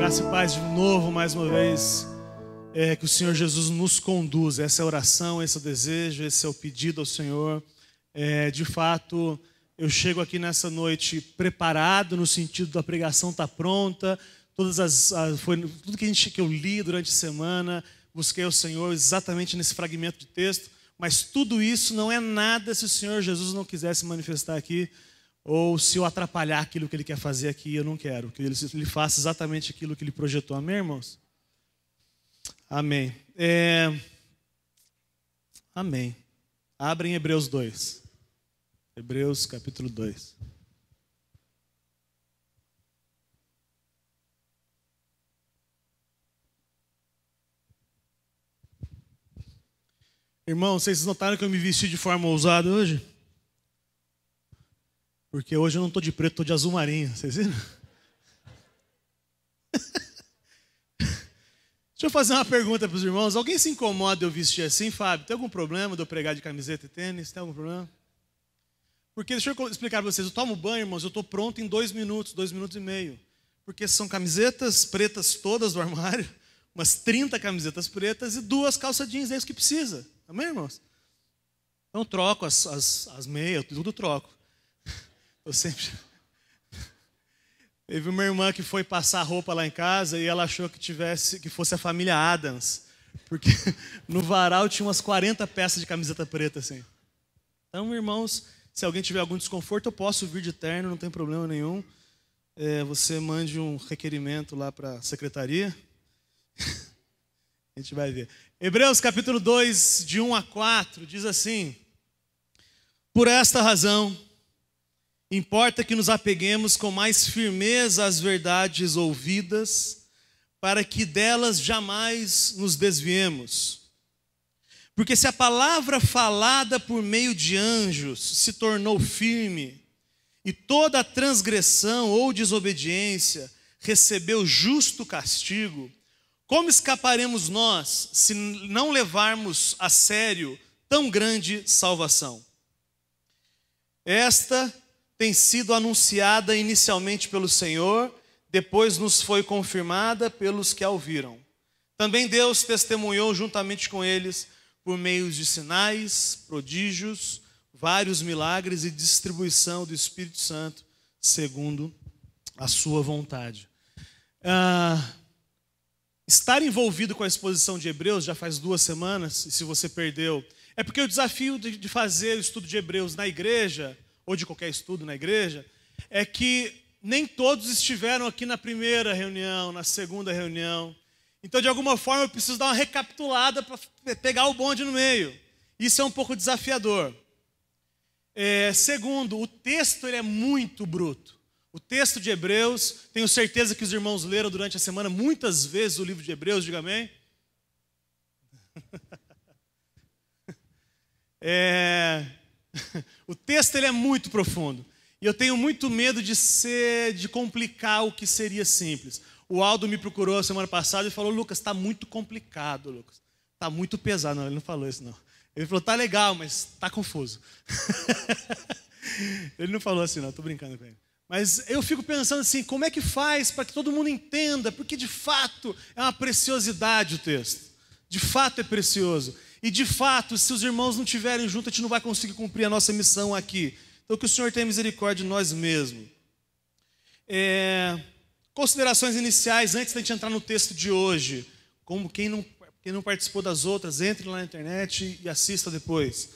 Graça e paz de novo, mais uma vez. É, que o Senhor Jesus nos conduza. Essa é a oração, esse é o desejo, esse é o pedido ao Senhor. É, de fato, eu chego aqui nessa noite preparado no sentido da pregação está pronta. Todas as, as, foi, tudo que, a gente, que eu li durante a semana, busquei o Senhor exatamente nesse fragmento de texto. Mas tudo isso não é nada se o Senhor Jesus não quisesse manifestar aqui ou se eu atrapalhar aquilo que ele quer fazer aqui, eu não quero. Que ele, ele faça exatamente aquilo que ele projetou. Amém, irmãos? Amém. É... Amém. Abra em Hebreus 2. Hebreus capítulo 2. Irmão, vocês notaram que eu me vesti de forma ousada hoje? Porque hoje eu não estou de preto, estou de azul marinho. Vocês viram? Deixa eu fazer uma pergunta para os irmãos. Alguém se incomoda de eu vestir assim, Fábio? Tem algum problema de eu pregar de camiseta e tênis? Tem algum problema? Porque deixa eu explicar para vocês. Eu tomo banho, irmãos, eu estou pronto em dois minutos, dois minutos e meio. Porque são camisetas pretas todas do armário, umas 30 camisetas pretas e duas calça jeans, é isso que precisa. Amém, irmãos? Então troco as, as, as meias, tudo troco. Eu sempre. Teve uma irmã que foi passar roupa lá em casa e ela achou que tivesse que fosse a família Adams, porque no varal tinha umas 40 peças de camiseta preta assim. Então, irmãos, se alguém tiver algum desconforto, eu posso vir de terno, não tem problema nenhum. É, você mande um requerimento lá para a secretaria. a gente vai ver. Hebreus capítulo 2, de 1 a 4, diz assim: Por esta razão, Importa que nos apeguemos com mais firmeza às verdades ouvidas, para que delas jamais nos desviemos. Porque se a palavra falada por meio de anjos se tornou firme, e toda transgressão ou desobediência recebeu justo castigo, como escaparemos nós se não levarmos a sério tão grande salvação? Esta tem sido anunciada inicialmente pelo Senhor, depois nos foi confirmada pelos que a ouviram. Também Deus testemunhou juntamente com eles por meios de sinais, prodígios, vários milagres e distribuição do Espírito Santo segundo a sua vontade. Ah, estar envolvido com a exposição de Hebreus já faz duas semanas, e se você perdeu, é porque o desafio de fazer o estudo de Hebreus na igreja ou de qualquer estudo na igreja, é que nem todos estiveram aqui na primeira reunião, na segunda reunião. Então, de alguma forma, eu preciso dar uma recapitulada para pegar o bonde no meio. Isso é um pouco desafiador. É, segundo, o texto ele é muito bruto. O texto de Hebreus, tenho certeza que os irmãos leram durante a semana muitas vezes o livro de Hebreus, diga amém. É, O texto ele é muito profundo. E eu tenho muito medo de ser, de complicar o que seria simples. O Aldo me procurou a semana passada e falou: Lucas, está muito complicado, Lucas. Está muito pesado. Não, ele não falou isso, não. Ele falou: tá legal, mas tá confuso. ele não falou assim, não, estou brincando com ele. Mas eu fico pensando assim: como é que faz para que todo mundo entenda? Porque de fato é uma preciosidade o texto. De fato é precioso. E de fato, se os irmãos não estiverem juntos, a gente não vai conseguir cumprir a nossa missão aqui. Então, que o Senhor tenha misericórdia de nós mesmos. É, considerações iniciais antes da gente entrar no texto de hoje. Como quem não, quem não participou das outras, entre lá na internet e assista depois.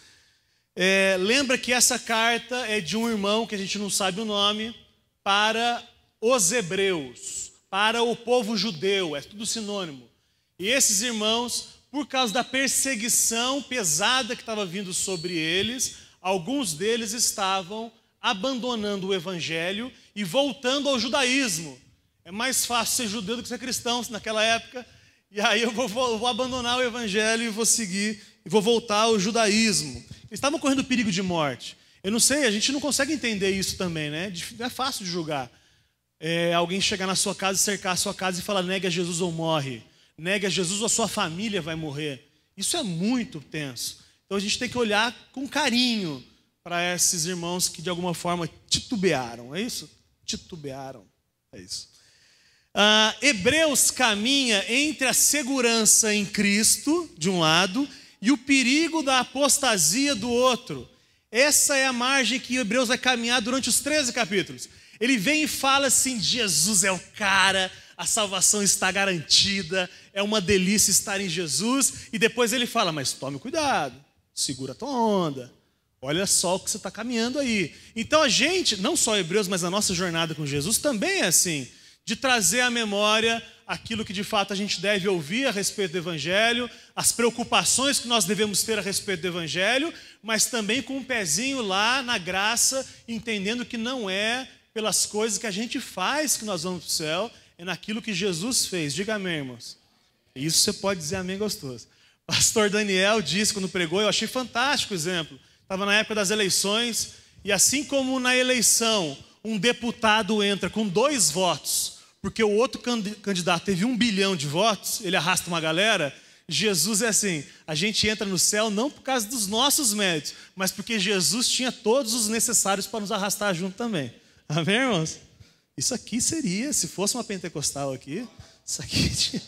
É, lembra que essa carta é de um irmão que a gente não sabe o nome, para os hebreus, para o povo judeu, é tudo sinônimo. E esses irmãos por causa da perseguição pesada que estava vindo sobre eles, alguns deles estavam abandonando o evangelho e voltando ao judaísmo. É mais fácil ser judeu do que ser cristão naquela época. E aí eu vou, vou, vou abandonar o evangelho e vou seguir e vou voltar ao judaísmo. Eles estavam correndo perigo de morte. Eu não sei, a gente não consegue entender isso também, né? Não é fácil de julgar. É, alguém chegar na sua casa, cercar a sua casa e falar nega Jesus ou morre negue a Jesus ou a sua família vai morrer. Isso é muito tenso. Então a gente tem que olhar com carinho para esses irmãos que de alguma forma titubearam, é isso? Titubearam, é isso. Ah, Hebreus caminha entre a segurança em Cristo, de um lado, e o perigo da apostasia do outro. Essa é a margem que Hebreus vai caminhar durante os 13 capítulos. Ele vem e fala assim: Jesus é o cara, a salvação está garantida, é uma delícia estar em Jesus, e depois ele fala: Mas tome cuidado, segura a tua onda, olha só o que você está caminhando aí. Então a gente, não só Hebreus, mas a nossa jornada com Jesus também é assim, de trazer à memória aquilo que de fato a gente deve ouvir a respeito do Evangelho, as preocupações que nós devemos ter a respeito do Evangelho, mas também com um pezinho lá na graça, entendendo que não é pelas coisas que a gente faz que nós vamos para o céu, é naquilo que Jesus fez. Diga amém, irmãos. Isso você pode dizer amém gostoso. Pastor Daniel disse quando pregou, eu achei fantástico o exemplo. Estava na época das eleições, e assim como na eleição um deputado entra com dois votos, porque o outro candidato teve um bilhão de votos, ele arrasta uma galera. Jesus é assim: a gente entra no céu não por causa dos nossos méritos, mas porque Jesus tinha todos os necessários para nos arrastar junto também. Amém, irmãos? Isso aqui seria, se fosse uma pentecostal aqui, isso aqui tinha,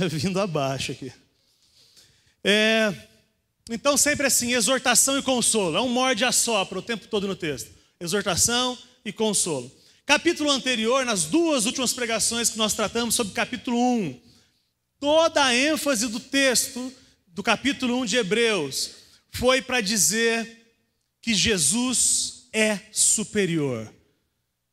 tinha vindo abaixo aqui. É, então, sempre assim, exortação e consolo. É um morde a sopra o tempo todo no texto. Exortação e consolo. Capítulo anterior, nas duas últimas pregações que nós tratamos sobre capítulo 1, toda a ênfase do texto do capítulo 1 de Hebreus foi para dizer que Jesus é superior.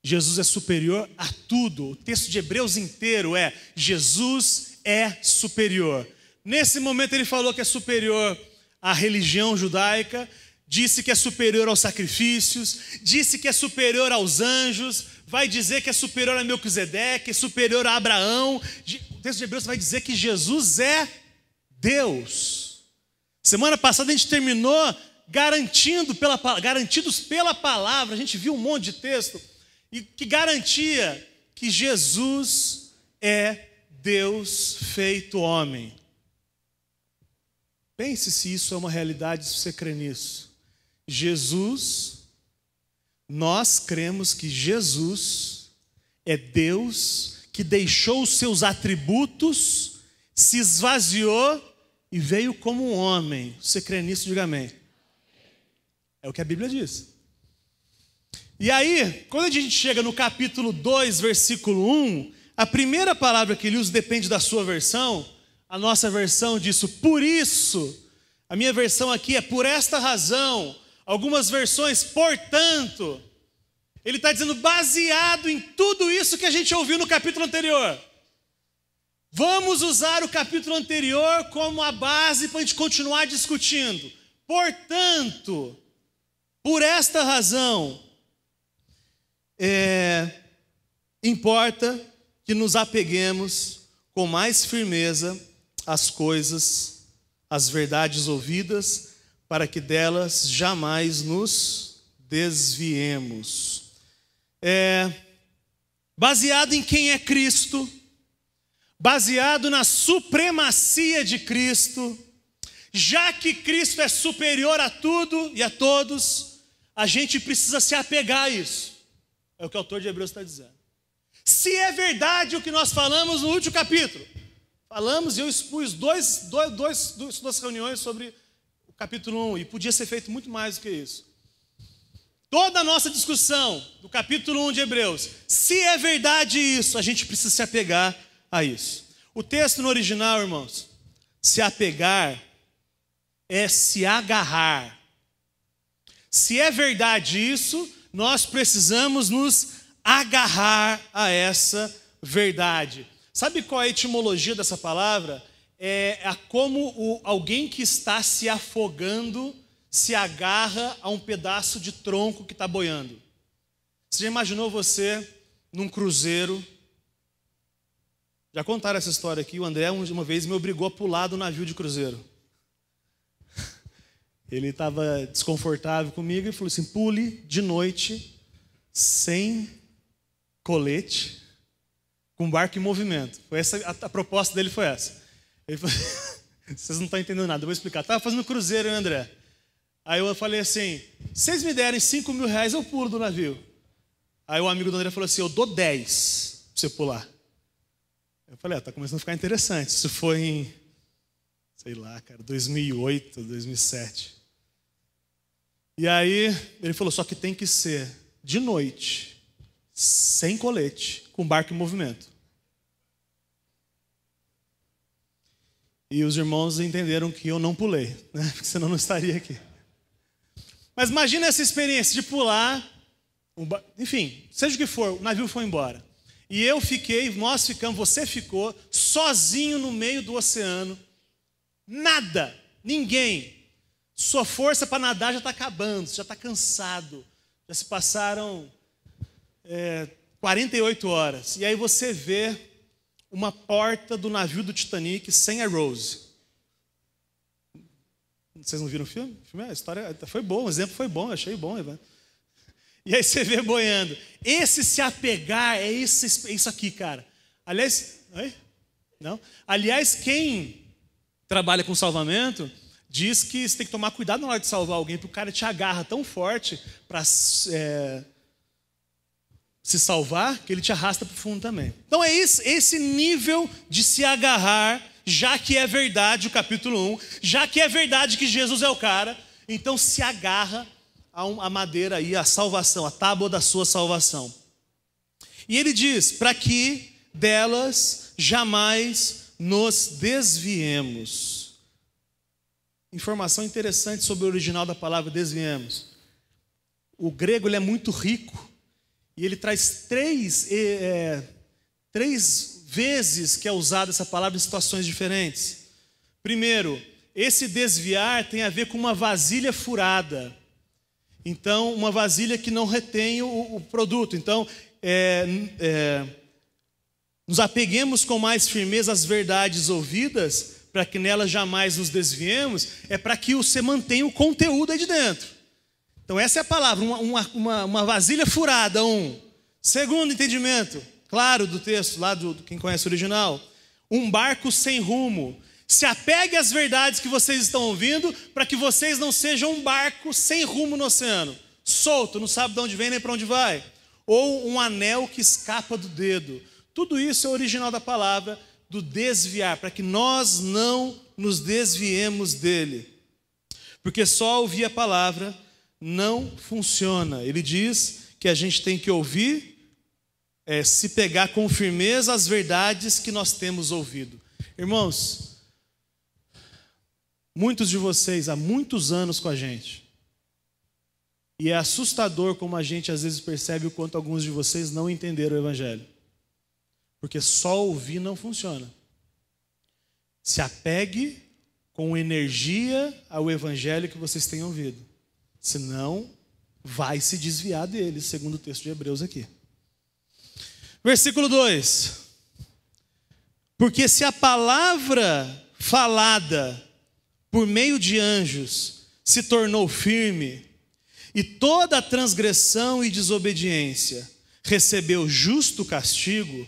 Jesus é superior a tudo. O texto de Hebreus inteiro é: Jesus é superior. Nesse momento, ele falou que é superior à religião judaica, disse que é superior aos sacrifícios, disse que é superior aos anjos, vai dizer que é superior a Melquisedeque, é superior a Abraão. O texto de Hebreus vai dizer que Jesus é Deus. Semana passada a gente terminou garantindo pela, garantidos pela palavra, a gente viu um monte de texto e que garantia que Jesus é Deus feito homem. Pense se isso é uma realidade, se você crê nisso. Jesus, nós cremos que Jesus é Deus que deixou os seus atributos, se esvaziou e veio como um homem. Você crê nisso? Diga amém. É o que a Bíblia diz. E aí, quando a gente chega no capítulo 2, versículo 1, a primeira palavra que ele usa depende da sua versão. A nossa versão disso, por isso. A minha versão aqui é por esta razão. Algumas versões, portanto. Ele está dizendo, baseado em tudo isso que a gente ouviu no capítulo anterior. Vamos usar o capítulo anterior como a base para a gente continuar discutindo. Portanto, por esta razão, é, importa que nos apeguemos com mais firmeza às coisas, às verdades ouvidas, para que delas jamais nos desviemos. É, baseado em quem é Cristo, baseado na supremacia de Cristo, já que Cristo é superior a tudo e a todos, a gente precisa se apegar a isso. É o que o autor de Hebreus está dizendo. Se é verdade o que nós falamos no último capítulo, falamos e eu expus dois, dois, dois, duas reuniões sobre o capítulo 1, e podia ser feito muito mais do que isso. Toda a nossa discussão do capítulo 1 de Hebreus, se é verdade isso, a gente precisa se apegar a isso. O texto no original, irmãos, se apegar é se agarrar. Se é verdade isso, nós precisamos nos agarrar a essa verdade. Sabe qual é a etimologia dessa palavra? É, é como o, alguém que está se afogando se agarra a um pedaço de tronco que está boiando. Você já imaginou você num cruzeiro? Já contaram essa história aqui. O André, uma vez, me obrigou a pular do navio de cruzeiro ele estava desconfortável comigo e falou assim: pule de noite, sem colete, com barco em movimento. Foi essa, a, a proposta dele foi essa. Ele falou, vocês não estão entendendo nada, eu vou explicar. Estava fazendo cruzeiro, hein, André? Aí eu falei assim: vocês me derem 5 mil reais, eu pulo do navio. Aí o amigo do André falou assim: eu dou 10 para você pular. Eu falei: está ah, tá começando a ficar interessante. Isso foi em sei lá, cara, 2008, 2007. E aí ele falou: só que tem que ser de noite, sem colete, com barco em movimento. E os irmãos entenderam que eu não pulei, né? porque senão não estaria aqui. Mas imagina essa experiência de pular, um enfim, seja o que for, o navio foi embora. E eu fiquei, nós ficamos, você ficou sozinho no meio do oceano, nada, ninguém, sua força para nadar já está acabando, você já está cansado. Já se passaram é, 48 horas. E aí você vê uma porta do navio do Titanic sem a Rose. Vocês não viram o filme? O filme é, a história é, foi boa, o exemplo foi bom, achei bom. E aí você vê boiando. Esse se apegar é, é isso aqui, cara. Aliás, não. Aliás, quem trabalha com salvamento diz que você tem que tomar cuidado na hora de salvar alguém, porque o cara te agarra tão forte para é, se salvar que ele te arrasta para o fundo também. Então é esse, esse nível de se agarrar, já que é verdade o capítulo 1, já que é verdade que Jesus é o cara, então se agarra a, um, a madeira aí, a salvação, a tábua da sua salvação. E ele diz: para que delas jamais nos desviemos. Informação interessante sobre o original da palavra desviemos. O grego ele é muito rico e ele traz três, é, três vezes que é usada essa palavra em situações diferentes. Primeiro, esse desviar tem a ver com uma vasilha furada. Então, uma vasilha que não retém o, o produto. Então, é, é, nos apeguemos com mais firmeza às verdades ouvidas para que nela jamais nos desviemos, é para que você mantenha o conteúdo aí de dentro. Então, essa é a palavra, uma, uma, uma, vasilha furada, um. Segundo entendimento, claro, do texto, lá do, do quem conhece o original. Um barco sem rumo. Se apegue às verdades que vocês estão ouvindo, para que vocês não sejam um barco sem rumo no oceano, solto, não sabe de onde vem nem para onde vai. Ou um anel que escapa do dedo. Tudo isso é o original da palavra do desviar, para que nós não nos desviemos dele. Porque só ouvir a palavra não funciona. Ele diz que a gente tem que ouvir, é, se pegar com firmeza as verdades que nós temos ouvido. Irmãos, muitos de vocês há muitos anos com a gente. E é assustador como a gente às vezes percebe o quanto alguns de vocês não entenderam o Evangelho. Porque só ouvir não funciona. Se apegue com energia ao evangelho que vocês têm ouvido. Senão, vai se desviar dele, segundo o texto de Hebreus aqui. Versículo 2: Porque se a palavra falada por meio de anjos se tornou firme, e toda transgressão e desobediência recebeu justo castigo,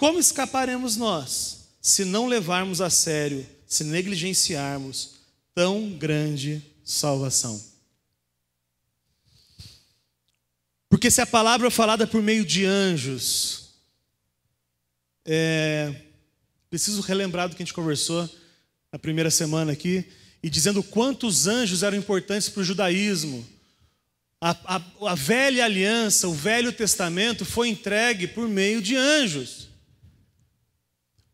como escaparemos nós se não levarmos a sério, se negligenciarmos tão grande salvação? Porque se a palavra é falada por meio de anjos, é, preciso relembrar do que a gente conversou na primeira semana aqui, e dizendo quantos anjos eram importantes para o judaísmo. A, a, a velha aliança, o Velho Testamento foi entregue por meio de anjos.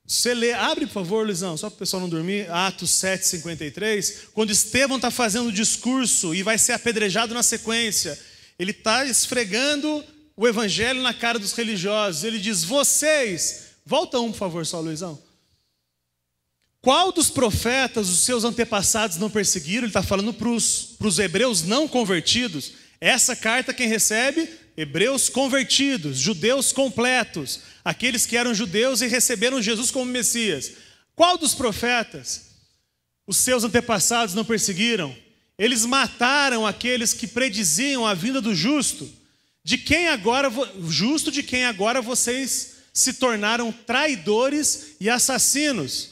Você lê, abre por favor, Luizão, só para o pessoal não dormir, Atos 7, 53, quando Estevão está fazendo o discurso e vai ser apedrejado na sequência, ele está esfregando o evangelho na cara dos religiosos. Ele diz: Vocês, volta um por favor, só, Luizão. Qual dos profetas os seus antepassados não perseguiram? Ele está falando para os hebreus não convertidos. Essa carta quem recebe hebreus convertidos, judeus completos, aqueles que eram judeus e receberam Jesus como Messias. Qual dos profetas os seus antepassados não perseguiram? Eles mataram aqueles que prediziam a vinda do justo. De quem agora justo de quem agora vocês se tornaram traidores e assassinos?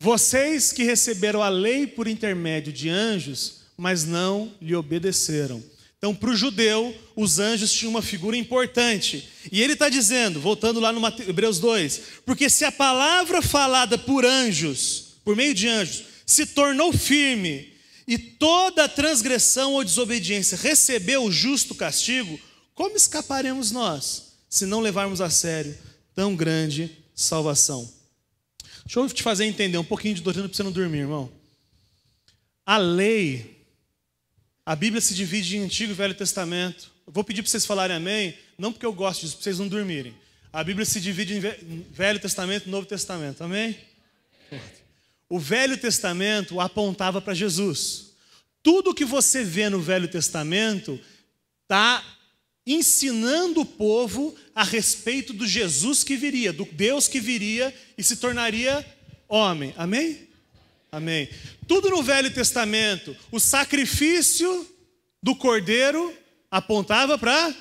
Vocês que receberam a lei por intermédio de anjos, mas não lhe obedeceram. Então, para o judeu, os anjos tinham uma figura importante. E ele está dizendo, voltando lá no Hebreus 2, porque se a palavra falada por anjos, por meio de anjos, se tornou firme, e toda transgressão ou desobediência recebeu o justo castigo, como escaparemos nós se não levarmos a sério tão grande salvação? Deixa eu te fazer entender um pouquinho de doutrina para você não dormir, irmão. A lei a Bíblia se divide em Antigo e Velho Testamento. Eu vou pedir para vocês falarem amém, não porque eu gosto disso, para vocês não dormirem. A Bíblia se divide em Velho Testamento e Novo Testamento, amém? O Velho Testamento apontava para Jesus. Tudo que você vê no Velho Testamento está ensinando o povo a respeito do Jesus que viria, do Deus que viria e se tornaria homem. Amém? Amém. Tudo no Velho Testamento, o sacrifício do cordeiro apontava para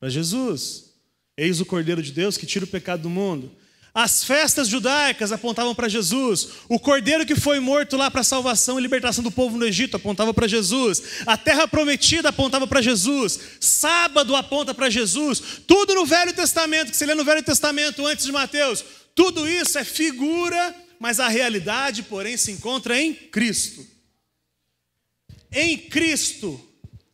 para Jesus. Eis o cordeiro de Deus que tira o pecado do mundo. As festas judaicas apontavam para Jesus. O cordeiro que foi morto lá para a salvação e libertação do povo no Egito apontava para Jesus. A terra prometida apontava para Jesus. Sábado aponta para Jesus. Tudo no Velho Testamento, que se lê no Velho Testamento antes de Mateus, tudo isso é figura mas a realidade, porém, se encontra em Cristo. Em Cristo,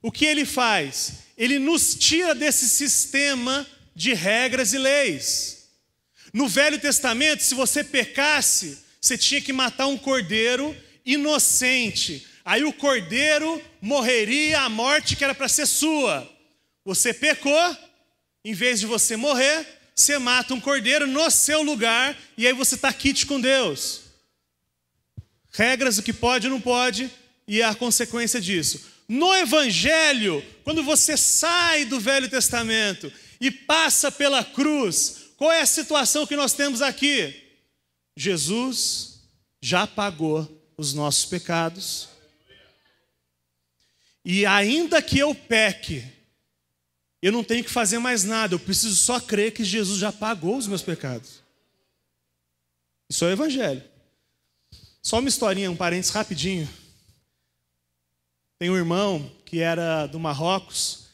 o que ele faz? Ele nos tira desse sistema de regras e leis. No Velho Testamento, se você pecasse, você tinha que matar um cordeiro inocente. Aí o cordeiro morreria a morte que era para ser sua. Você pecou, em vez de você morrer, você mata um cordeiro no seu lugar e aí você está quite com Deus. Regras do que pode e não pode e a consequência disso. No Evangelho, quando você sai do Velho Testamento e passa pela cruz, qual é a situação que nós temos aqui? Jesus já pagou os nossos pecados. E ainda que eu peque, eu não tenho que fazer mais nada, eu preciso só crer que Jesus já pagou os meus pecados. Isso é o Evangelho. Só uma historinha, um parênteses rapidinho. Tem um irmão que era do Marrocos.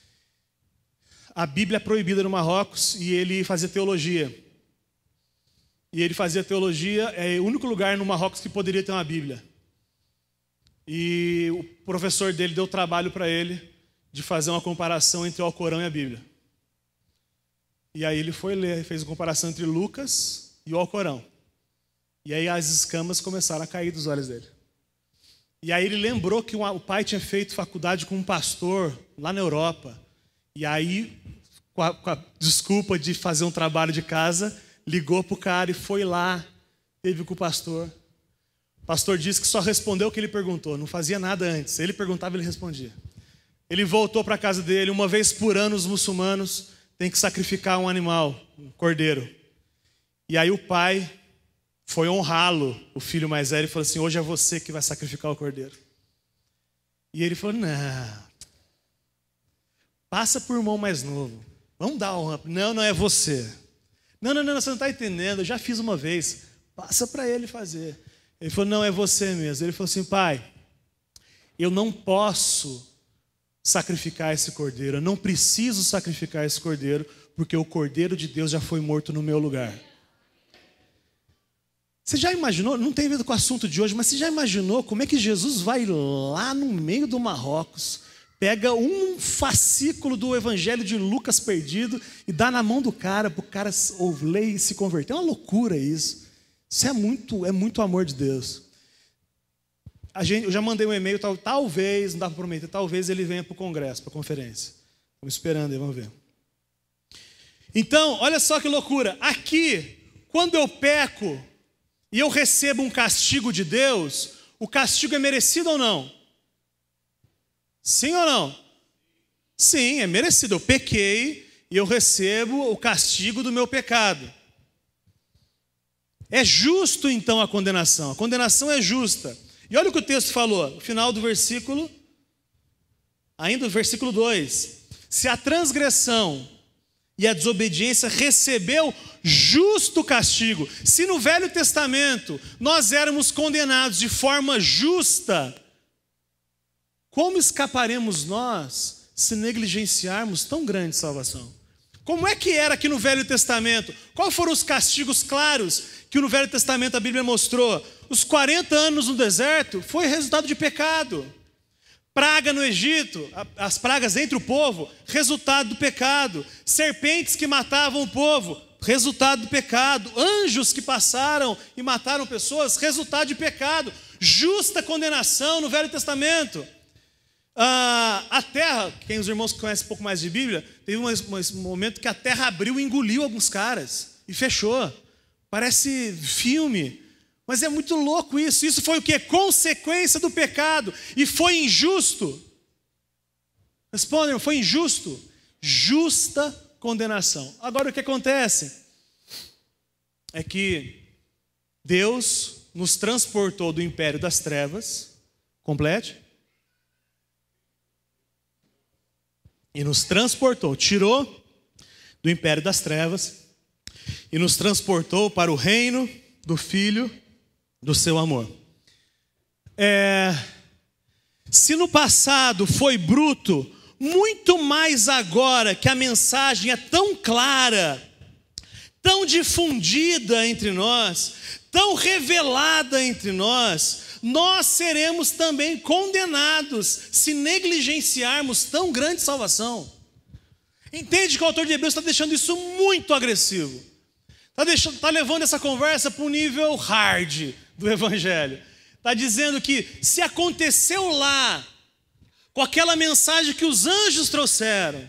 A Bíblia é proibida no Marrocos e ele fazia teologia. E ele fazia teologia, é o único lugar no Marrocos que poderia ter uma Bíblia. E o professor dele deu trabalho para ele de fazer uma comparação entre o Alcorão e a Bíblia. E aí ele foi ler, fez uma comparação entre Lucas e o Alcorão. E aí as escamas começaram a cair dos olhos dele. E aí ele lembrou que o pai tinha feito faculdade com um pastor lá na Europa. E aí, com a, com a desculpa de fazer um trabalho de casa, ligou pro cara e foi lá, teve com o pastor. O pastor disse que só respondeu o que ele perguntou, não fazia nada antes. Ele perguntava, ele respondia. Ele voltou para a casa dele. Uma vez por ano, os muçulmanos têm que sacrificar um animal, um cordeiro. E aí o pai foi honrá-lo, o filho mais velho, e falou assim: Hoje é você que vai sacrificar o cordeiro. E ele falou: Não, passa por irmão mais novo. Vamos dar honra. Não, não é você. Não, não, não, você não está entendendo. Eu já fiz uma vez. Passa para ele fazer. Ele falou: Não, é você mesmo. Ele falou assim: Pai, eu não posso sacrificar esse cordeiro, eu não preciso sacrificar esse cordeiro, porque o cordeiro de Deus já foi morto no meu lugar. Você já imaginou, não tem a ver com o assunto de hoje, mas você já imaginou como é que Jesus vai lá no meio do Marrocos, pega um fascículo do evangelho de Lucas perdido e dá na mão do cara para o cara ler e se converter? É uma loucura isso. Isso é muito, é muito amor de Deus. Gente, eu já mandei um e-mail, tal, talvez, não dá para prometer, talvez ele venha para o congresso, para a conferência. Estamos esperando aí, vamos ver. Então, olha só que loucura. Aqui, quando eu peco e eu recebo um castigo de Deus, o castigo é merecido ou não? Sim ou não? Sim, é merecido. Eu pequei e eu recebo o castigo do meu pecado. É justo então a condenação. A condenação é justa. E olha o que o texto falou, no final do versículo, ainda o versículo 2: Se a transgressão e a desobediência recebeu justo castigo, se no Velho Testamento nós éramos condenados de forma justa, como escaparemos nós se negligenciarmos tão grande salvação? Como é que era aqui no Velho Testamento? Quais foram os castigos claros que no Velho Testamento a Bíblia mostrou? Os 40 anos no deserto foi resultado de pecado. Praga no Egito, as pragas entre o povo, resultado do pecado. Serpentes que matavam o povo, resultado do pecado. Anjos que passaram e mataram pessoas, resultado de pecado. Justa condenação no Velho Testamento. Ah, a terra, quem os irmãos que conhecem um pouco mais de Bíblia, Teve um, um momento que a terra abriu e engoliu alguns caras e fechou. Parece filme. Mas é muito louco isso. Isso foi o que? Consequência do pecado. E foi injusto. Respondem, foi injusto. Justa condenação. Agora o que acontece? É que Deus nos transportou do império das trevas. Complete? e nos transportou, tirou do império das trevas e nos transportou para o reino do Filho do seu amor. É, se no passado foi bruto, muito mais agora que a mensagem é tão clara, tão difundida entre nós, tão revelada entre nós, nós seremos também condenados se negligenciarmos tão grande salvação. Entende que o autor de Hebreus está deixando isso muito agressivo. Está, deixando, está levando essa conversa para o nível hard do Evangelho. Está dizendo que se aconteceu lá, com aquela mensagem que os anjos trouxeram,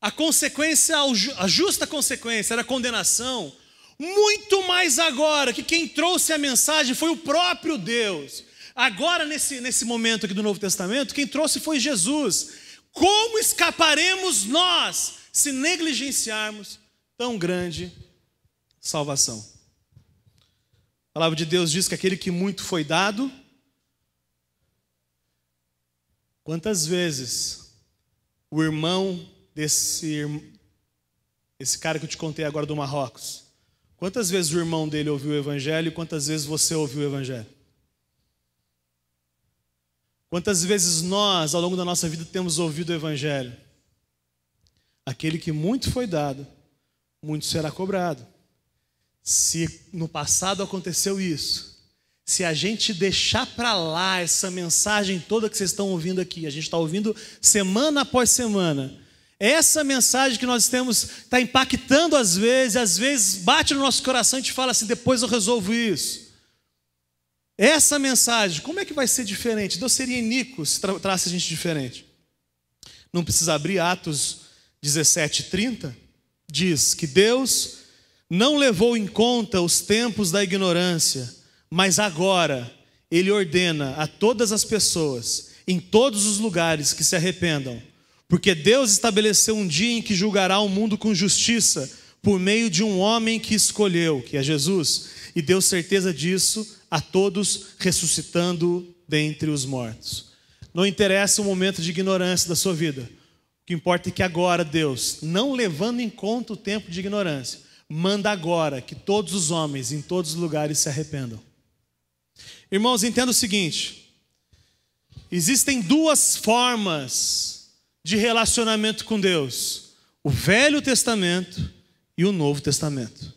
a consequência, a justa consequência era a condenação, muito mais agora que quem trouxe a mensagem foi o próprio Deus. Agora, nesse, nesse momento aqui do Novo Testamento, quem trouxe foi Jesus. Como escaparemos nós se negligenciarmos tão grande salvação? A palavra de Deus diz que aquele que muito foi dado, quantas vezes o irmão desse esse cara que eu te contei agora do Marrocos Quantas vezes o irmão dele ouviu o evangelho e quantas vezes você ouviu o evangelho? Quantas vezes nós, ao longo da nossa vida, temos ouvido o evangelho? Aquele que muito foi dado, muito será cobrado. Se no passado aconteceu isso, se a gente deixar para lá essa mensagem toda que vocês estão ouvindo aqui, a gente está ouvindo semana após semana, essa mensagem que nós temos está impactando às vezes, às vezes bate no nosso coração e te fala assim: depois eu resolvo isso. Essa mensagem, como é que vai ser diferente? Deus seria iníquo se tra a gente diferente. Não precisa abrir Atos 17, 30. Diz que Deus não levou em conta os tempos da ignorância, mas agora Ele ordena a todas as pessoas, em todos os lugares, que se arrependam porque Deus estabeleceu um dia em que julgará o mundo com justiça por meio de um homem que escolheu, que é Jesus, e deu certeza disso a todos, ressuscitando dentre os mortos. Não interessa o momento de ignorância da sua vida. O que importa é que agora Deus, não levando em conta o tempo de ignorância, manda agora que todos os homens em todos os lugares se arrependam. Irmãos, entenda o seguinte: existem duas formas de relacionamento com Deus: o Velho Testamento e o Novo Testamento.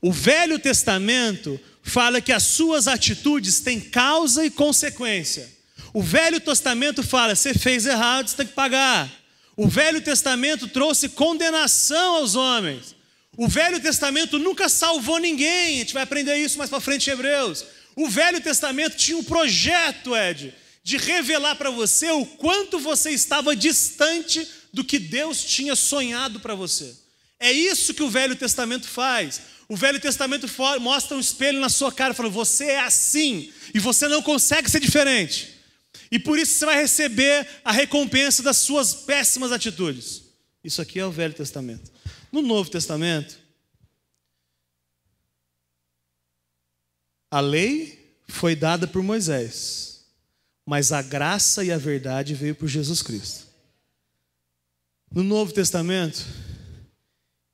O Velho Testamento fala que as suas atitudes têm causa e consequência. O Velho Testamento fala: você fez errado, você tem que pagar. O Velho Testamento trouxe condenação aos homens. O Velho Testamento nunca salvou ninguém. A gente vai aprender isso mais para frente em Hebreus. O Velho Testamento tinha um projeto, Ed, de revelar para você o quanto você estava distante do que Deus tinha sonhado para você. É isso que o Velho Testamento faz. O Velho Testamento mostra um espelho na sua cara, falando: você é assim e você não consegue ser diferente. E por isso você vai receber a recompensa das suas péssimas atitudes. Isso aqui é o Velho Testamento. No Novo Testamento, a lei foi dada por Moisés mas a graça e a verdade veio por Jesus Cristo. No Novo Testamento,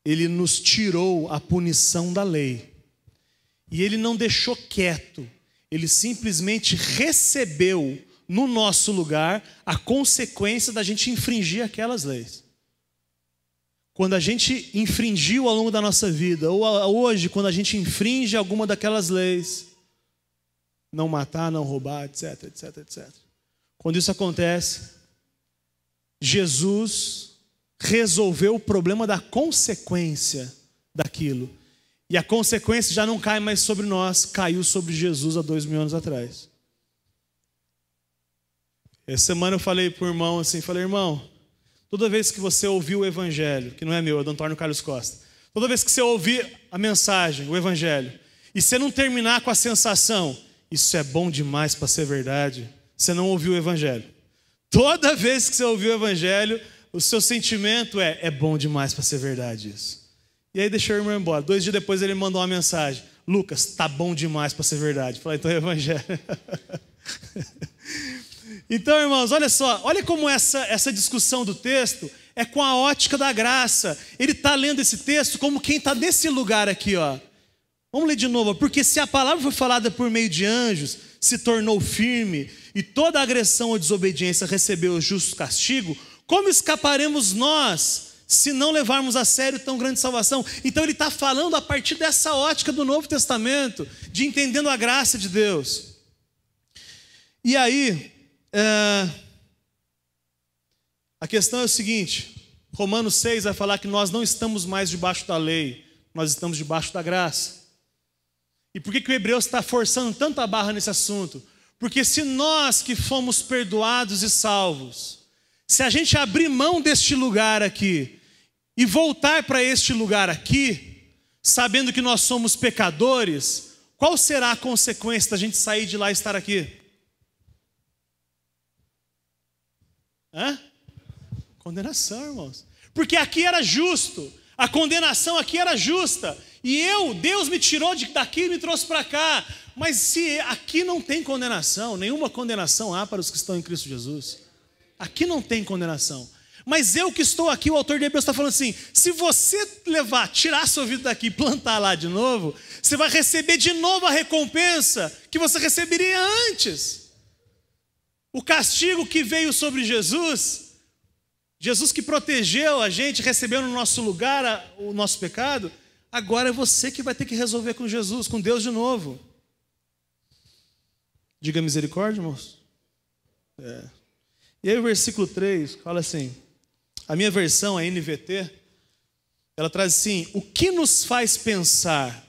ele nos tirou a punição da lei. E ele não deixou quieto, ele simplesmente recebeu no nosso lugar a consequência da gente infringir aquelas leis. Quando a gente infringiu ao longo da nossa vida, ou hoje, quando a gente infringe alguma daquelas leis, não matar, não roubar, etc, etc, etc. Quando isso acontece, Jesus resolveu o problema da consequência daquilo. E a consequência já não cai mais sobre nós, caiu sobre Jesus há dois mil anos atrás. Essa semana eu falei para o irmão assim: falei, irmão, toda vez que você ouvir o Evangelho, que não é meu, é do Antônio Carlos Costa, toda vez que você ouvir a mensagem, o Evangelho, e você não terminar com a sensação, isso é bom demais para ser verdade. Você não ouviu o Evangelho. Toda vez que você ouviu o Evangelho, o seu sentimento é: é bom demais para ser verdade isso. E aí deixou o irmão embora. Dois dias depois ele mandou uma mensagem: Lucas, tá bom demais para ser verdade. Eu falei: então é o Evangelho. então, irmãos, olha só, olha como essa, essa discussão do texto é com a ótica da graça. Ele está lendo esse texto como quem está nesse lugar aqui, ó. Vamos ler de novo, porque se a palavra foi falada por meio de anjos, se tornou firme, e toda agressão ou desobediência recebeu o justo castigo, como escaparemos nós se não levarmos a sério tão grande salvação? Então ele está falando a partir dessa ótica do Novo Testamento, de entendendo a graça de Deus. E aí, é... a questão é o seguinte: Romanos 6 vai falar que nós não estamos mais debaixo da lei, nós estamos debaixo da graça. E por que, que o Hebreus está forçando tanta barra nesse assunto? Porque se nós que fomos perdoados e salvos, se a gente abrir mão deste lugar aqui e voltar para este lugar aqui, sabendo que nós somos pecadores, qual será a consequência da gente sair de lá e estar aqui? Hã? Condenação, irmãos. Porque aqui era justo, a condenação aqui era justa. E eu, Deus me tirou de, daqui e me trouxe para cá. Mas se aqui não tem condenação, nenhuma condenação há para os que estão em Cristo Jesus. Aqui não tem condenação. Mas eu que estou aqui, o autor de Hebreus está falando assim: se você levar, tirar sua vida daqui e plantar lá de novo, você vai receber de novo a recompensa que você receberia antes. O castigo que veio sobre Jesus, Jesus que protegeu a gente, recebeu no nosso lugar o nosso pecado, Agora é você que vai ter que resolver com Jesus, com Deus de novo. Diga misericórdia, moço. É. E aí o versículo 3 fala assim: a minha versão, a NVT, ela traz assim: o que nos faz pensar?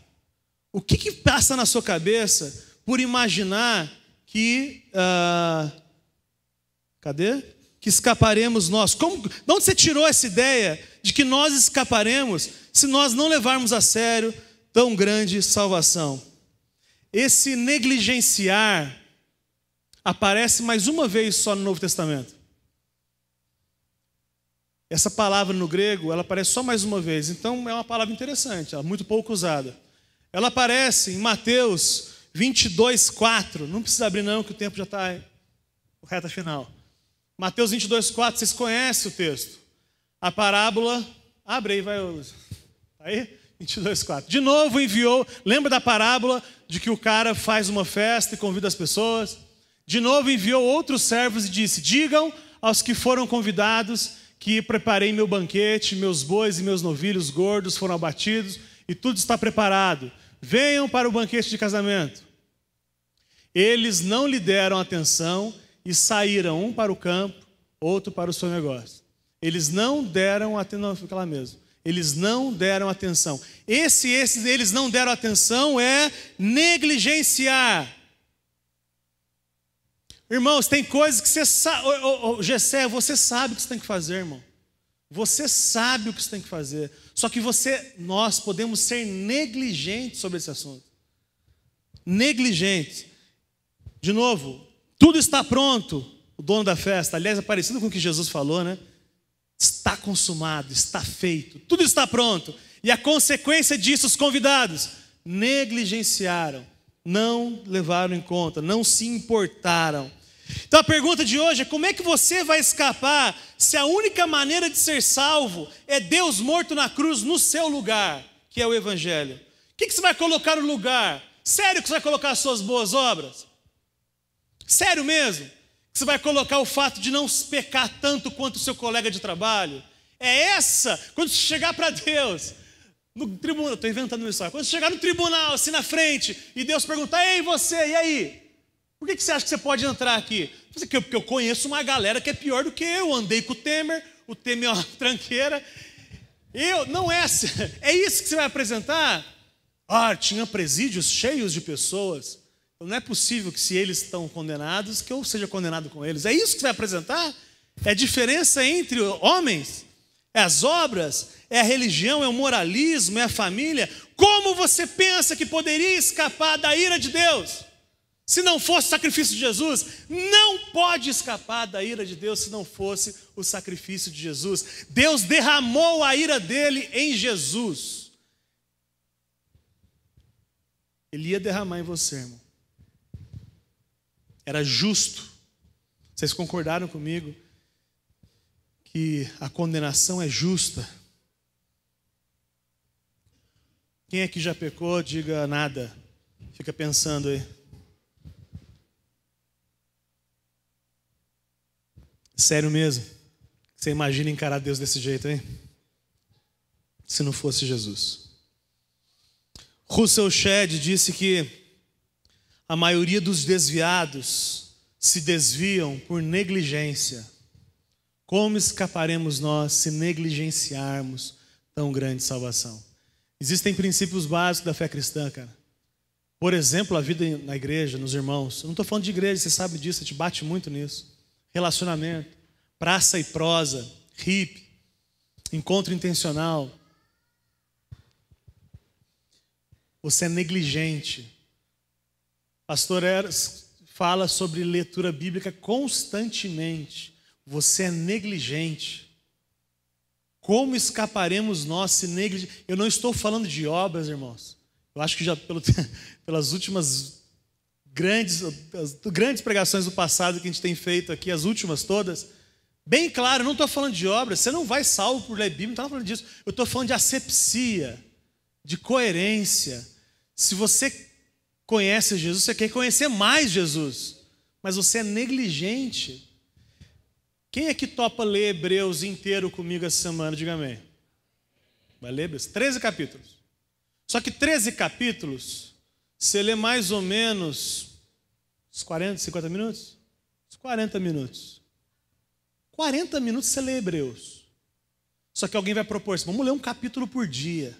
O que, que passa na sua cabeça por imaginar que. Uh, cadê? que escaparemos nós? Como, de onde você tirou essa ideia de que nós escaparemos se nós não levarmos a sério tão grande salvação? Esse negligenciar aparece mais uma vez só no Novo Testamento. Essa palavra no grego, ela aparece só mais uma vez. Então é uma palavra interessante, ela é muito pouco usada. Ela aparece em Mateus 4. Não precisa abrir não, que o tempo já está reta final. Mateus 22, 4, vocês conhecem o texto. A parábola, abre aí, vai, tá aí, 22, 4. De novo enviou, lembra da parábola de que o cara faz uma festa e convida as pessoas? De novo enviou outros servos e disse, digam aos que foram convidados que preparei meu banquete, meus bois e meus novilhos gordos foram abatidos e tudo está preparado. Venham para o banquete de casamento. Eles não lhe deram atenção e saíram um para o campo, outro para o seu negócio. Eles não deram atenção, fica lá mesmo. Eles não deram atenção. Esse, esses, eles não deram atenção é negligenciar. Irmãos, tem coisas que você sabe. Oh, oh, Gessé, você sabe o que você tem que fazer, irmão. Você sabe o que você tem que fazer. Só que você, nós podemos ser negligentes sobre esse assunto. Negligentes. De novo, tudo está pronto. O dono da festa, aliás, é parecido com o que Jesus falou, né? Está consumado, está feito, tudo está pronto. E a consequência disso, os convidados negligenciaram, não levaram em conta, não se importaram. Então a pergunta de hoje é: como é que você vai escapar se a única maneira de ser salvo é Deus morto na cruz no seu lugar, que é o Evangelho? O que, você vai colocar no lugar? Sério que você vai colocar as suas boas obras? Sério mesmo? Você vai colocar o fato de não pecar tanto quanto o seu colega de trabalho? É essa, quando você chegar para Deus, no tribunal, estou inventando isso quando você chegar no tribunal, assim na frente, e Deus perguntar, ei você, e aí? Por que, que você acha que você pode entrar aqui? Porque eu conheço uma galera que é pior do que eu, andei com o Temer, o Temer é uma tranqueira, eu, não é essa, é isso que você vai apresentar? Ah, tinha presídios cheios de pessoas, não é possível que se eles estão condenados, que eu seja condenado com eles. É isso que você vai apresentar? É a diferença entre homens? É as obras? É a religião? É o moralismo? É a família? Como você pensa que poderia escapar da ira de Deus? Se não fosse o sacrifício de Jesus, não pode escapar da ira de Deus se não fosse o sacrifício de Jesus. Deus derramou a ira dele em Jesus. Ele ia derramar em você, irmão era justo. Vocês concordaram comigo que a condenação é justa? Quem é que já pecou, diga nada. Fica pensando aí. Sério mesmo? Você imagina encarar Deus desse jeito hein? Se não fosse Jesus. Russell Shedd disse que a maioria dos desviados se desviam por negligência. Como escaparemos nós se negligenciarmos tão grande salvação? Existem princípios básicos da fé cristã, cara. Por exemplo, a vida na igreja, nos irmãos. Eu não estou falando de igreja, você sabe disso, você te bate muito nisso. Relacionamento, praça e prosa, hip, encontro intencional. Você é negligente Pastor Eras fala sobre leitura bíblica constantemente. Você é negligente. Como escaparemos nós se negligente? Eu não estou falando de obras, irmãos. Eu acho que já pelo, pelas últimas grandes, grandes pregações do passado que a gente tem feito aqui, as últimas todas, bem claro, eu não estou falando de obras. Você não vai salvo por ler Bíblia, não estou falando disso. Eu estou falando de asepsia, de coerência. Se você conhece Jesus, você quer conhecer mais Jesus, mas você é negligente. Quem é que topa ler Hebreus inteiro comigo essa semana? Diga amém. Vai ler Hebreus? 13 capítulos. Só que 13 capítulos, você lê mais ou menos uns 40, 50 minutos? Uns 40 minutos. 40 minutos você lê Hebreus. Só que alguém vai propor assim, vamos ler um capítulo por dia.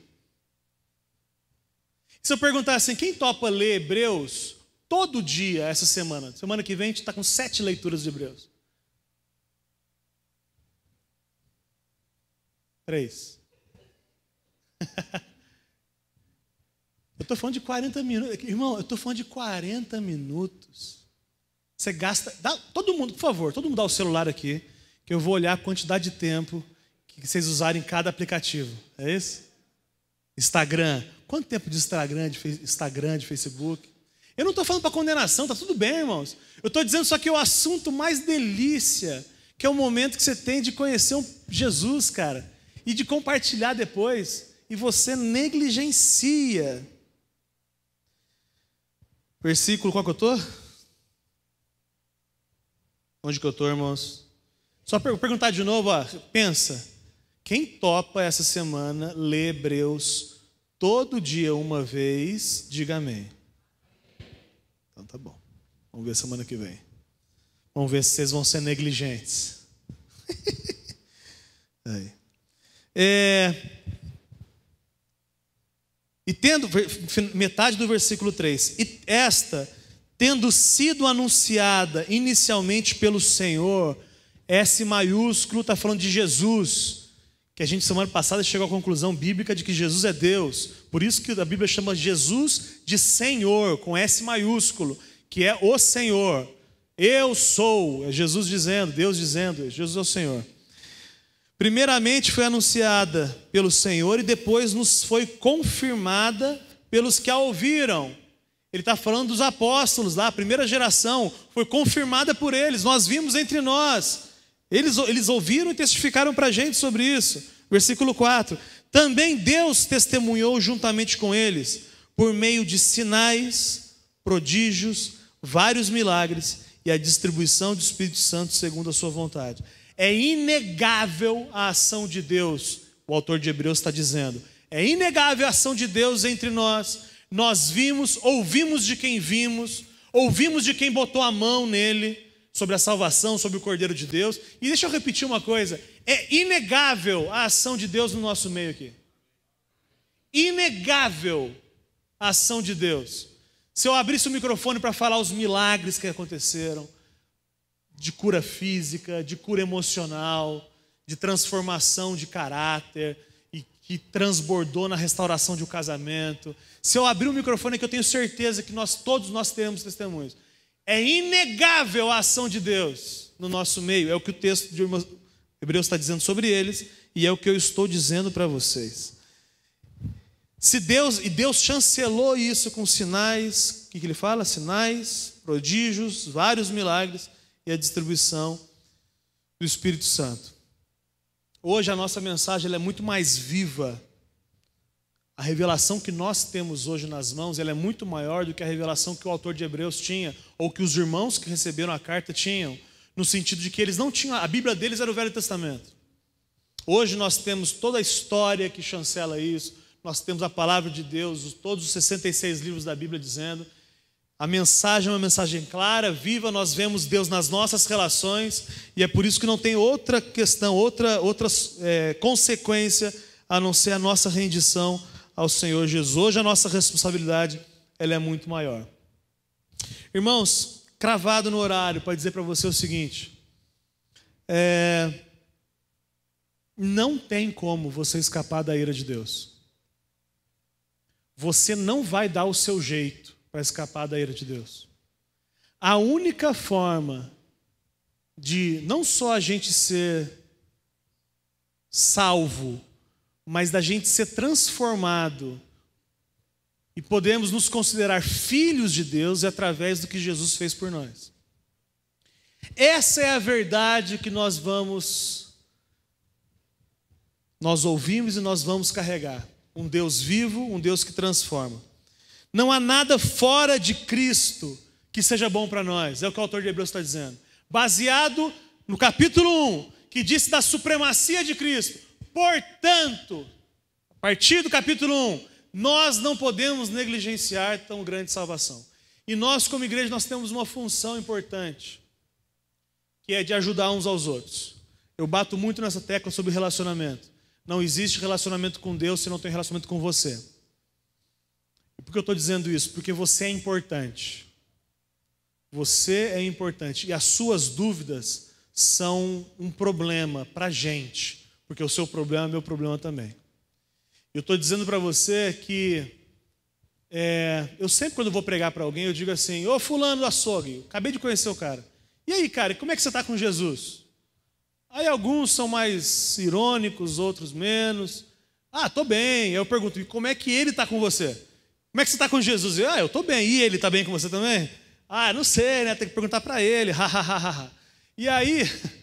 Se eu perguntar assim, quem topa ler Hebreus todo dia essa semana? Semana que vem a gente está com sete leituras de Hebreus. Três. eu estou falando de 40 minutos. Irmão, eu estou falando de 40 minutos. Você gasta. Dá, todo mundo, por favor, todo mundo dá o celular aqui, que eu vou olhar a quantidade de tempo que vocês usarem cada aplicativo. É isso? Instagram, Quanto tempo de Instagram, de, Instagram, de Facebook? Eu não estou falando para condenação, tá tudo bem, irmãos. Eu estou dizendo só que é o assunto mais delícia, que é o momento que você tem de conhecer um Jesus, cara, e de compartilhar depois, e você negligencia. Versículo, qual que eu estou? Onde que eu estou, irmãos? Só perguntar de novo, ó, pensa. Quem topa essa semana ler Hebreus todo dia uma vez, diga amém. Então tá bom. Vamos ver semana que vem. Vamos ver se vocês vão ser negligentes. é... E tendo, metade do versículo 3, e esta, tendo sido anunciada inicialmente pelo Senhor, S maiúsculo está falando de Jesus que a gente semana passada chegou à conclusão bíblica de que Jesus é Deus. Por isso que a Bíblia chama Jesus de Senhor, com S maiúsculo, que é o Senhor. Eu sou, é Jesus dizendo, Deus dizendo, Jesus é o Senhor. Primeiramente foi anunciada pelo Senhor e depois nos foi confirmada pelos que a ouviram. Ele está falando dos apóstolos lá, a primeira geração foi confirmada por eles, nós vimos entre nós. Eles, eles ouviram e testificaram para a gente sobre isso. Versículo 4: Também Deus testemunhou juntamente com eles, por meio de sinais, prodígios, vários milagres e a distribuição do Espírito Santo segundo a sua vontade. É inegável a ação de Deus, o autor de Hebreus está dizendo. É inegável a ação de Deus entre nós. Nós vimos, ouvimos de quem vimos, ouvimos de quem botou a mão nele sobre a salvação, sobre o Cordeiro de Deus. E deixa eu repetir uma coisa: é inegável a ação de Deus no nosso meio aqui. Inegável a ação de Deus. Se eu abrisse o microfone para falar os milagres que aconteceram, de cura física, de cura emocional, de transformação de caráter, e que transbordou na restauração de um casamento. Se eu abrir o microfone é que eu tenho certeza que nós todos nós teremos testemunhos. É inegável a ação de Deus no nosso meio. É o que o texto de Hebreus está dizendo sobre eles e é o que eu estou dizendo para vocês. Se Deus e Deus chancelou isso com sinais, o que, que ele fala? Sinais, prodígios, vários milagres e a distribuição do Espírito Santo. Hoje a nossa mensagem é muito mais viva a revelação que nós temos hoje nas mãos, ela é muito maior do que a revelação que o autor de Hebreus tinha ou que os irmãos que receberam a carta tinham, no sentido de que eles não tinham a Bíblia deles era o Velho Testamento. Hoje nós temos toda a história que chancela isso. Nós temos a palavra de Deus, todos os 66 livros da Bíblia dizendo. A mensagem é uma mensagem clara, viva, nós vemos Deus nas nossas relações, e é por isso que não tem outra questão, outra, outra é, consequência a não ser a nossa rendição ao Senhor Jesus. Hoje a nossa responsabilidade ela é muito maior. Irmãos, cravado no horário para dizer para você o seguinte: é, não tem como você escapar da ira de Deus. Você não vai dar o seu jeito para escapar da ira de Deus. A única forma de não só a gente ser salvo mas da gente ser transformado e podemos nos considerar filhos de Deus é através do que Jesus fez por nós. Essa é a verdade que nós vamos nós ouvimos e nós vamos carregar. Um Deus vivo, um Deus que transforma. Não há nada fora de Cristo que seja bom para nós, é o que o autor de Hebreus está dizendo. Baseado no capítulo 1, que disse da supremacia de Cristo. Portanto, a partir do capítulo 1, nós não podemos negligenciar tão grande salvação. E nós, como igreja, nós temos uma função importante, que é de ajudar uns aos outros. Eu bato muito nessa tecla sobre relacionamento. Não existe relacionamento com Deus se não tem relacionamento com você. E por que eu estou dizendo isso? Porque você é importante. Você é importante. E as suas dúvidas são um problema para a gente, porque o seu problema é meu problema também. Eu estou dizendo para você que é, eu sempre, quando vou pregar para alguém, eu digo assim: Ô Fulano do açougue, acabei de conhecer o cara. E aí, cara, como é que você está com Jesus? Aí alguns são mais irônicos, outros menos. Ah, tô bem. Eu pergunto, e como é que ele está com você? Como é que você está com Jesus? Eu, ah, eu tô bem. E ele está bem com você também? Ah, não sei, né? Tem que perguntar para ele. E aí,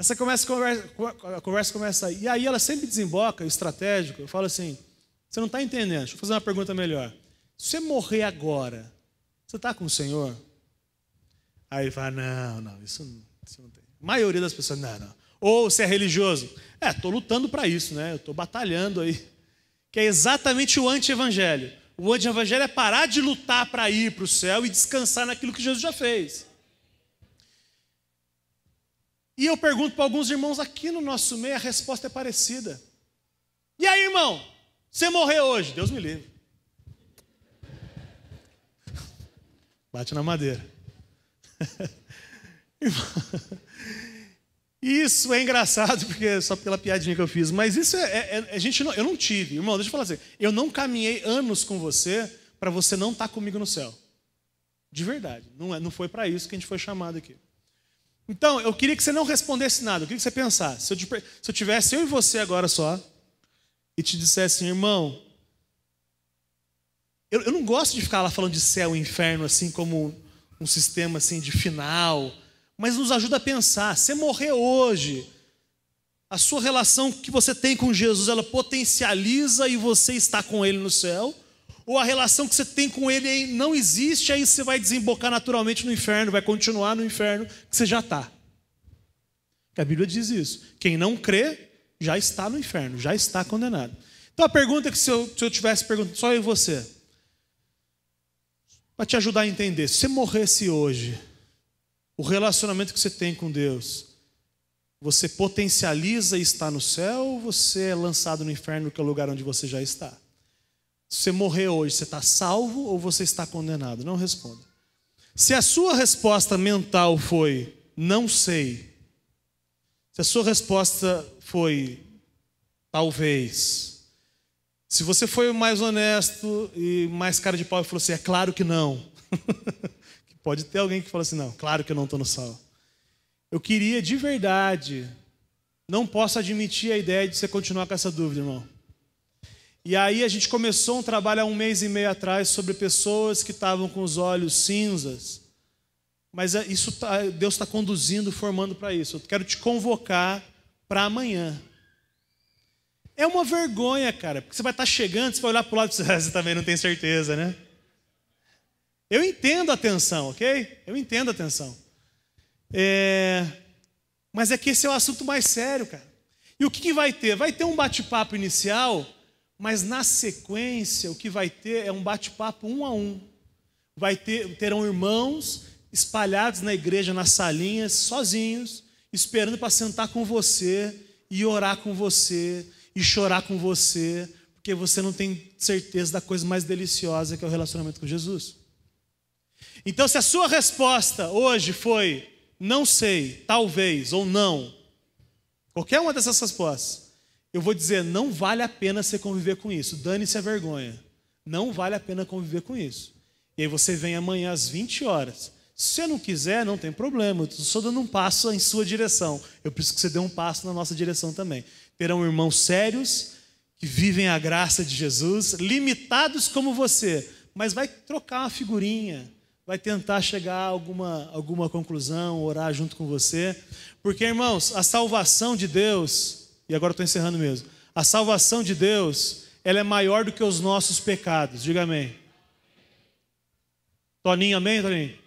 Essa começa, conversa, a conversa começa aí. E aí ela sempre desemboca, estratégico. Eu falo assim: você não está entendendo. Deixa eu fazer uma pergunta melhor. Se você morrer agora, você está com o Senhor? Aí ele fala: não, não, isso, isso não tem. A maioria das pessoas, não, não. Ou você é religioso? É, estou lutando para isso, né? Eu estou batalhando aí. Que é exatamente o anti-evangelho. O anti-evangelho é parar de lutar para ir para o céu e descansar naquilo que Jesus já fez. E eu pergunto para alguns irmãos aqui no nosso meio, a resposta é parecida. E aí, irmão? Você morreu hoje? Deus me livre. Bate na madeira. Isso é engraçado, porque é só pela piadinha que eu fiz, mas isso é. é, é gente não, eu não tive, irmão, deixa eu falar assim. Eu não caminhei anos com você para você não estar tá comigo no céu. De verdade. Não, é, não foi para isso que a gente foi chamado aqui. Então, eu queria que você não respondesse nada, eu queria que você pensasse. Se eu, se eu tivesse eu e você agora só, e te dissesse, irmão, eu, eu, não gosto de ficar lá falando de céu e inferno, assim, como um sistema assim de final, mas nos ajuda a pensar. Você morrer hoje, a sua relação que você tem com Jesus, ela potencializa e você está com Ele no céu ou a relação que você tem com ele não existe, aí você vai desembocar naturalmente no inferno, vai continuar no inferno que você já está. A Bíblia diz isso. Quem não crê já está no inferno, já está condenado. Então a pergunta que se eu, se eu tivesse perguntado só eu e você, para te ajudar a entender, se você morresse hoje, o relacionamento que você tem com Deus, você potencializa e está no céu ou você é lançado no inferno, que é o lugar onde você já está? Se você morrer hoje, você está salvo ou você está condenado? Não responda. Se a sua resposta mental foi não sei, se a sua resposta foi talvez, se você foi mais honesto e mais cara de pau e falou assim, é claro que não. Pode ter alguém que fala assim, não, claro que eu não estou no sal. Eu queria de verdade, não posso admitir a ideia de você continuar com essa dúvida, irmão. E aí a gente começou um trabalho há um mês e meio atrás sobre pessoas que estavam com os olhos cinzas. Mas é, isso tá, Deus está conduzindo, formando para isso. Eu quero te convocar para amanhã. É uma vergonha, cara, porque você vai estar tá chegando, você vai olhar para o lado e você, ah, você também não tem certeza, né? Eu entendo a tensão, ok? Eu entendo a tensão. É... Mas é que esse é o assunto mais sério, cara. E o que, que vai ter? Vai ter um bate-papo inicial mas na sequência, o que vai ter é um bate-papo um a um. Vai ter, terão irmãos espalhados na igreja, nas salinhas, sozinhos, esperando para sentar com você e orar com você e chorar com você, porque você não tem certeza da coisa mais deliciosa que é o relacionamento com Jesus. Então, se a sua resposta hoje foi não sei, talvez ou não, qualquer uma dessas respostas, eu vou dizer, não vale a pena você conviver com isso. Dane-se a vergonha. Não vale a pena conviver com isso. E aí você vem amanhã às 20 horas. Se você não quiser, não tem problema. Eu estou dando um passo em sua direção. Eu preciso que você dê um passo na nossa direção também. Terão irmãos sérios que vivem a graça de Jesus, limitados como você, mas vai trocar uma figurinha, vai tentar chegar a alguma, alguma conclusão, orar junto com você. Porque, irmãos, a salvação de Deus e agora estou encerrando mesmo. A salvação de Deus, ela é maior do que os nossos pecados. Diga amém. Toninho, amém, Toninho?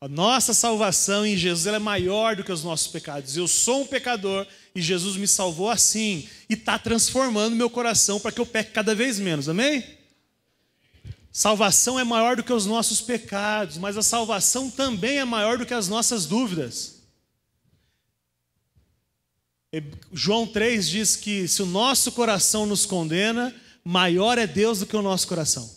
A nossa salvação em Jesus é maior do que os nossos pecados. Eu sou um pecador e Jesus me salvou assim e está transformando meu coração para que eu peque cada vez menos, amém? Salvação é maior do que os nossos pecados, mas a salvação também é maior do que as nossas dúvidas. João 3 diz que se o nosso coração nos condena, maior é Deus do que o nosso coração.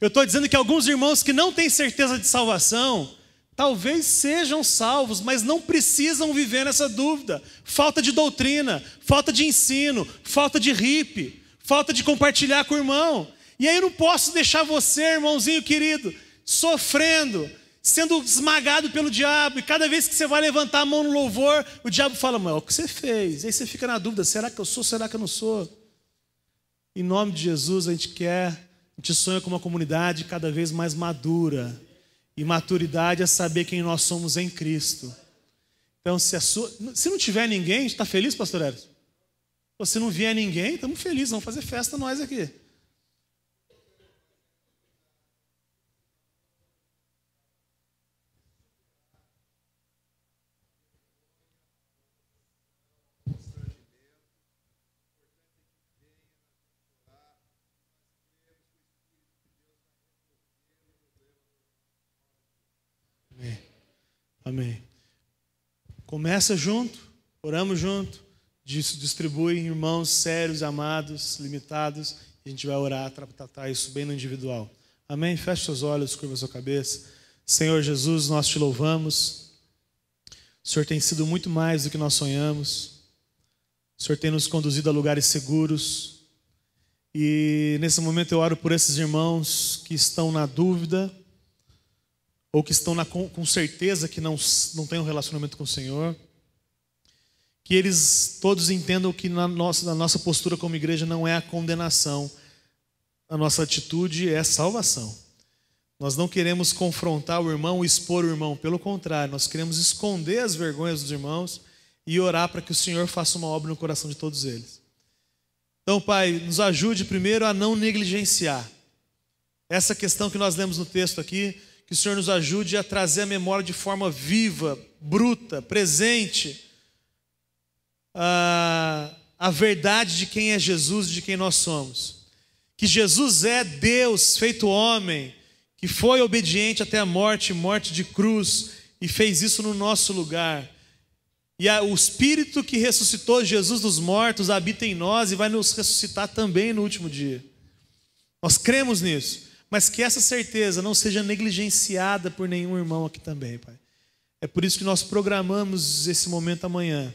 Eu estou dizendo que alguns irmãos que não têm certeza de salvação, talvez sejam salvos, mas não precisam viver nessa dúvida. Falta de doutrina, falta de ensino, falta de rip, falta de compartilhar com o irmão. E aí eu não posso deixar você, irmãozinho querido, sofrendo, sendo esmagado pelo diabo, e cada vez que você vai levantar a mão no louvor, o diabo fala: Mas o que você fez? E aí você fica na dúvida: será que eu sou, será que eu não sou? Em nome de Jesus, a gente quer, a gente sonha com uma comunidade cada vez mais madura. E maturidade é saber quem nós somos em Cristo. Então, se, sua, se não tiver ninguém, está feliz, pastor Eros? Se não vier ninguém, estamos felizes, vamos fazer festa nós aqui. Amém. Começa junto, oramos junto, distribui irmãos sérios, amados, limitados, e a gente vai orar, tratar isso bem no individual. Amém? Feche seus olhos, curva sua cabeça. Senhor Jesus, nós te louvamos. O Senhor tem sido muito mais do que nós sonhamos. O Senhor tem nos conduzido a lugares seguros. E nesse momento eu oro por esses irmãos que estão na dúvida, ou que estão na, com certeza que não, não têm um relacionamento com o Senhor, que eles todos entendam que na nossa, na nossa postura como igreja não é a condenação, a nossa atitude é salvação. Nós não queremos confrontar o irmão, expor o irmão, pelo contrário, nós queremos esconder as vergonhas dos irmãos e orar para que o Senhor faça uma obra no coração de todos eles. Então, Pai, nos ajude primeiro a não negligenciar essa questão que nós lemos no texto aqui, que o Senhor nos ajude a trazer a memória de forma viva, bruta, presente, a, a verdade de quem é Jesus e de quem nós somos. Que Jesus é Deus feito homem, que foi obediente até a morte morte de cruz e fez isso no nosso lugar. E o Espírito que ressuscitou Jesus dos mortos habita em nós e vai nos ressuscitar também no último dia. Nós cremos nisso. Mas que essa certeza não seja negligenciada por nenhum irmão aqui também, Pai. É por isso que nós programamos esse momento amanhã.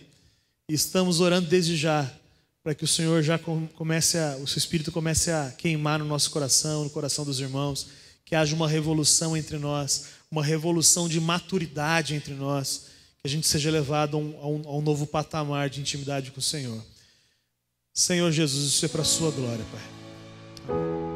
E estamos orando desde já para que o Senhor já comece a, o seu espírito comece a queimar no nosso coração, no coração dos irmãos, que haja uma revolução entre nós, uma revolução de maturidade entre nós, que a gente seja levado a um, a um, a um novo patamar de intimidade com o Senhor. Senhor Jesus, isso é para a sua glória, Pai. Amém.